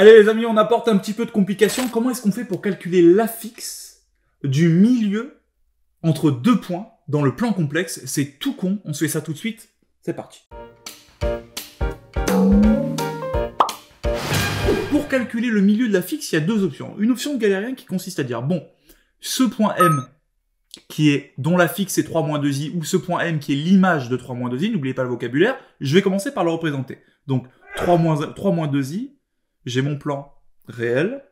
Allez les amis, on apporte un petit peu de complication. Comment est-ce qu'on fait pour calculer l'affixe du milieu entre deux points dans le plan complexe C'est tout con, on se fait ça tout de suite. C'est parti. Pour calculer le milieu de l'affixe, il y a deux options. Une option de galérien qui consiste à dire, bon, ce point M qui est dont l'affixe est 3-2i ou ce point M qui est l'image de 3-2i, n'oubliez pas le vocabulaire, je vais commencer par le représenter. Donc 3-2i j'ai mon plan réel,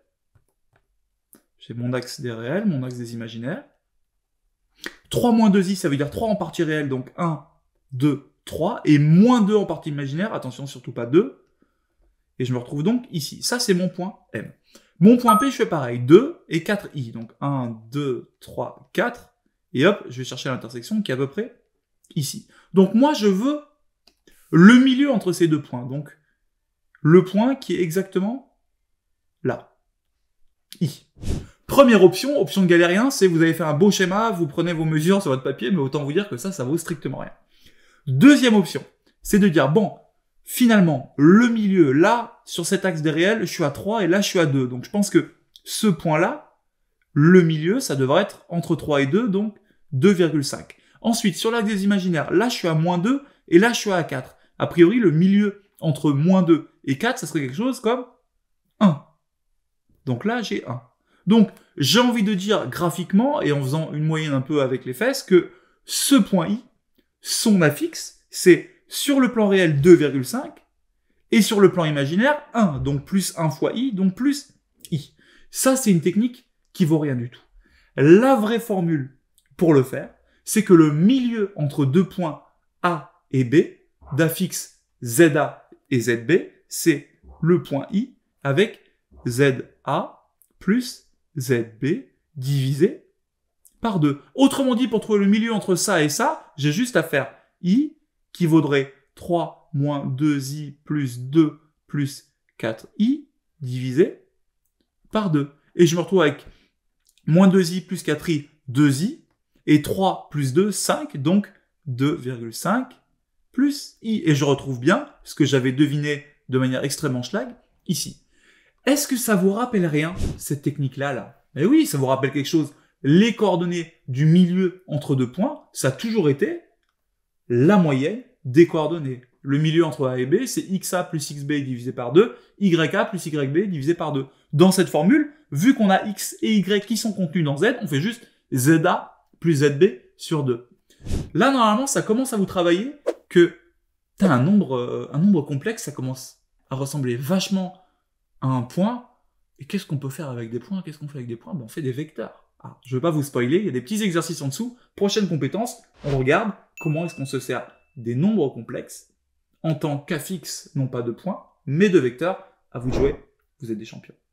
j'ai mon axe des réels, mon axe des imaginaires. 3 moins 2i, ça veut dire 3 en partie réelle, donc 1, 2, 3, et moins 2 en partie imaginaire, attention, surtout pas 2. Et je me retrouve donc ici. Ça, c'est mon point M. Mon point P, je fais pareil, 2 et 4i. Donc 1, 2, 3, 4. Et hop, je vais chercher l'intersection qui est à peu près ici. Donc moi, je veux le milieu entre ces deux points. Donc le point qui est exactement là. I. Première option, option de galérien, c'est vous avez fait un beau schéma, vous prenez vos mesures sur votre papier, mais autant vous dire que ça, ça vaut strictement rien. Deuxième option, c'est de dire, bon, finalement, le milieu, là, sur cet axe des réels, je suis à 3 et là, je suis à 2. Donc, je pense que ce point-là, le milieu, ça devrait être entre 3 et 2, donc 2,5. Ensuite, sur l'axe des imaginaires, là, je suis à moins 2 et là, je suis à 4. A priori, le milieu entre moins 2 et 4, ça serait quelque chose comme 1. Donc là, j'ai 1. Donc, j'ai envie de dire graphiquement, et en faisant une moyenne un peu avec les fesses, que ce point I, son affixe, c'est sur le plan réel 2,5, et sur le plan imaginaire 1, donc plus 1 fois I, donc plus I. Ça, c'est une technique qui vaut rien du tout. La vraie formule pour le faire, c'est que le milieu entre deux points A et B, d'affixe ZA et ZB, c'est le point I avec ZA plus ZB divisé par 2. Autrement dit, pour trouver le milieu entre ça et ça, j'ai juste à faire I qui vaudrait 3 moins 2I plus 2 plus 4I divisé par 2. Et je me retrouve avec moins 2i plus 4i, 2i, et 3 plus 2, 5, donc 2,5 plus i. Et je retrouve bien ce que j'avais deviné de manière extrêmement schlag ici. Est-ce que ça vous rappelle rien, cette technique-là là mais oui, ça vous rappelle quelque chose. Les coordonnées du milieu entre deux points, ça a toujours été la moyenne des coordonnées. Le milieu entre A et B, c'est xa plus xb divisé par 2, ya plus yb divisé par 2. Dans cette formule, vu qu'on a x et y qui sont contenus dans z, on fait juste za plus zb sur 2. Là, normalement, ça commence à vous travailler que t'as un nombre, euh, un nombre complexe, ça commence à ressembler vachement à un point. Et qu'est-ce qu'on peut faire avec des points Qu'est-ce qu'on fait avec des points ben, On fait des vecteurs. Ah, je ne vais pas vous spoiler, il y a des petits exercices en dessous. Prochaine compétence, on regarde comment est-ce qu'on se sert des nombres complexes en tant qu'affixe, non pas de points, mais de vecteurs. À vous de jouer, vous êtes des champions.